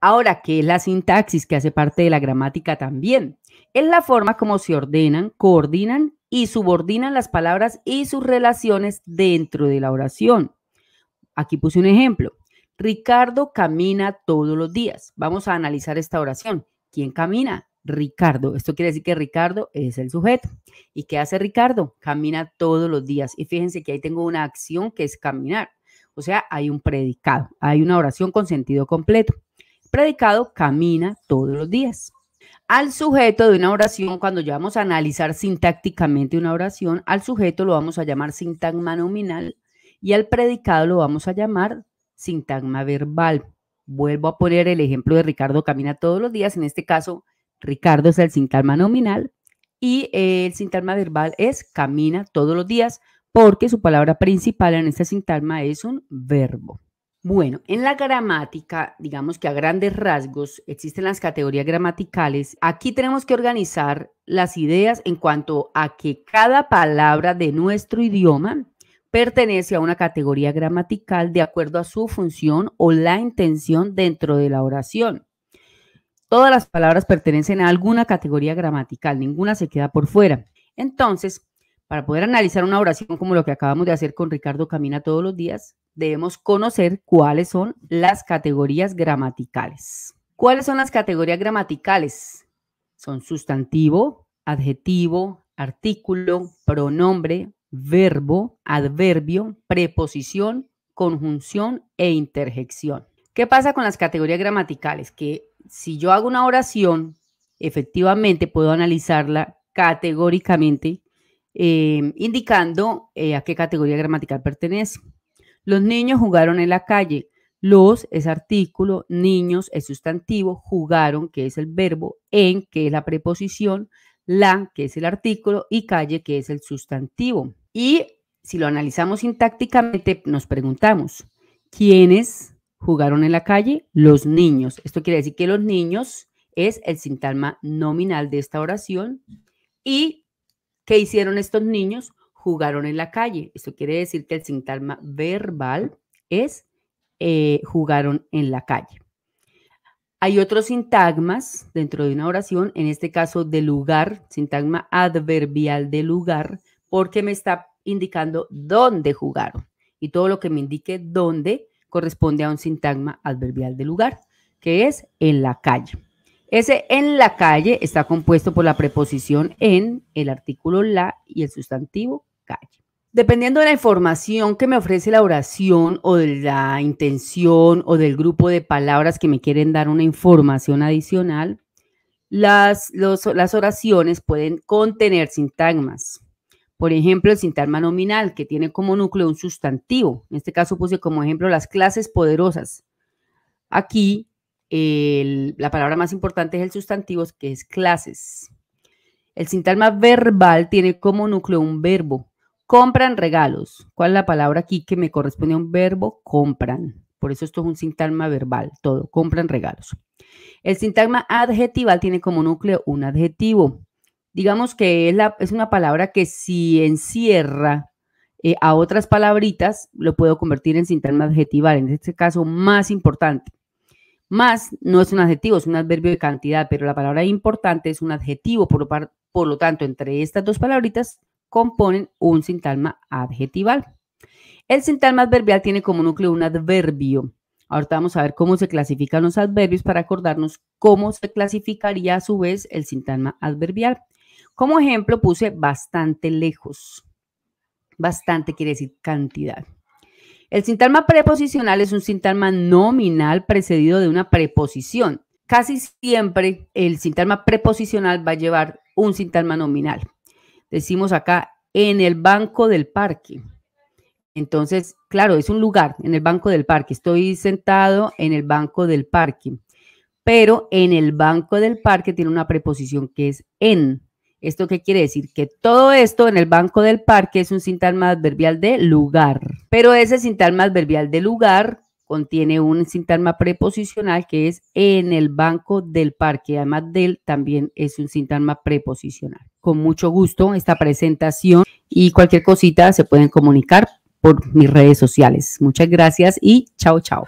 Ahora, ¿qué es la sintaxis que hace parte de la gramática también? Es la forma como se ordenan, coordinan y subordinan las palabras y sus relaciones dentro de la oración. Aquí puse un ejemplo. Ricardo camina todos los días. Vamos a analizar esta oración. ¿Quién camina? Ricardo. Esto quiere decir que Ricardo es el sujeto. ¿Y qué hace Ricardo? Camina todos los días. Y fíjense que ahí tengo una acción que es caminar. O sea, hay un predicado, hay una oración con sentido completo predicado camina todos los días. Al sujeto de una oración, cuando ya vamos a analizar sintácticamente una oración, al sujeto lo vamos a llamar sintagma nominal y al predicado lo vamos a llamar sintagma verbal. Vuelvo a poner el ejemplo de Ricardo camina todos los días. En este caso, Ricardo es el sintagma nominal y el sintagma verbal es camina todos los días porque su palabra principal en este sintagma es un verbo. Bueno, en la gramática, digamos que a grandes rasgos existen las categorías gramaticales. Aquí tenemos que organizar las ideas en cuanto a que cada palabra de nuestro idioma pertenece a una categoría gramatical de acuerdo a su función o la intención dentro de la oración. Todas las palabras pertenecen a alguna categoría gramatical, ninguna se queda por fuera. Entonces, para poder analizar una oración como lo que acabamos de hacer con Ricardo Camina todos los días, debemos conocer cuáles son las categorías gramaticales. ¿Cuáles son las categorías gramaticales? Son sustantivo, adjetivo, artículo, pronombre, verbo, adverbio, preposición, conjunción e interjección. ¿Qué pasa con las categorías gramaticales? Que si yo hago una oración, efectivamente puedo analizarla categóricamente Em, indicando eh, a qué categoría gramatical pertenece. Los niños jugaron en la calle. Los es artículo, niños es sustantivo, jugaron, que es el verbo, en, que es la preposición, la, que es el artículo, y calle, que es el sustantivo. Y si lo analizamos sintácticamente, nos preguntamos, ¿quiénes jugaron en la calle? Los niños. Esto quiere decir que los niños es el sintagma nominal de esta oración y ¿Qué hicieron estos niños? Jugaron en la calle. Esto quiere decir que el sintagma verbal es eh, jugaron en la calle. Hay otros sintagmas dentro de una oración, en este caso de lugar, sintagma adverbial de lugar, porque me está indicando dónde jugaron. Y todo lo que me indique dónde corresponde a un sintagma adverbial de lugar, que es en la calle. Ese en la calle está compuesto por la preposición en, el artículo la y el sustantivo calle. Dependiendo de la información que me ofrece la oración o de la intención o del grupo de palabras que me quieren dar una información adicional, las, las oraciones pueden contener sintagmas. Por ejemplo, el sintagma nominal, que tiene como núcleo un sustantivo. En este caso puse como ejemplo las clases poderosas. Aquí la palabra más importante es el sustantivo, que es clases. El sintagma verbal tiene como núcleo un verbo. Compran regalos. ¿Cuál es la palabra aquí que me corresponde a un verbo? Compran. Por eso esto es un sintagma verbal, todo. Compran regalos. El sintagma adjetival tiene como núcleo un adjetivo. Digamos que es, una palabra que si encierra eh, a otras palabritas, lo puedo convertir en sintagma adjetival. En este caso, más importante. Más no es un adjetivo, es un adverbio de cantidad, pero la palabra importante es un adjetivo, por, lo tanto, entre estas dos palabritas componen un sintagma adjetival. El sintagma adverbial tiene como núcleo un adverbio. Ahorita vamos a ver cómo se clasifican los adverbios para acordarnos cómo se clasificaría a su vez el sintagma adverbial. Como ejemplo puse bastante lejos. Bastante quiere decir cantidad. El sintagma preposicional es un sintagma nominal precedido de una preposición. Casi siempre el sintagma preposicional va a llevar un sintagma nominal. Decimos acá en el banco del parque. Entonces, claro, es un lugar en el banco del parque. Estoy sentado en el banco del parque. Pero en el banco del parque tiene una preposición que es en. ¿Esto qué quiere decir? Que todo esto en el banco del parque es un sintagma adverbial de lugar. Pero ese sintagma adverbial de lugar contiene un sintagma preposicional que es en el banco del parque. Además del también es un sintagma preposicional. Con mucho gusto esta presentación y cualquier cosita se pueden comunicar por mis redes sociales. Muchas gracias y chao, chao.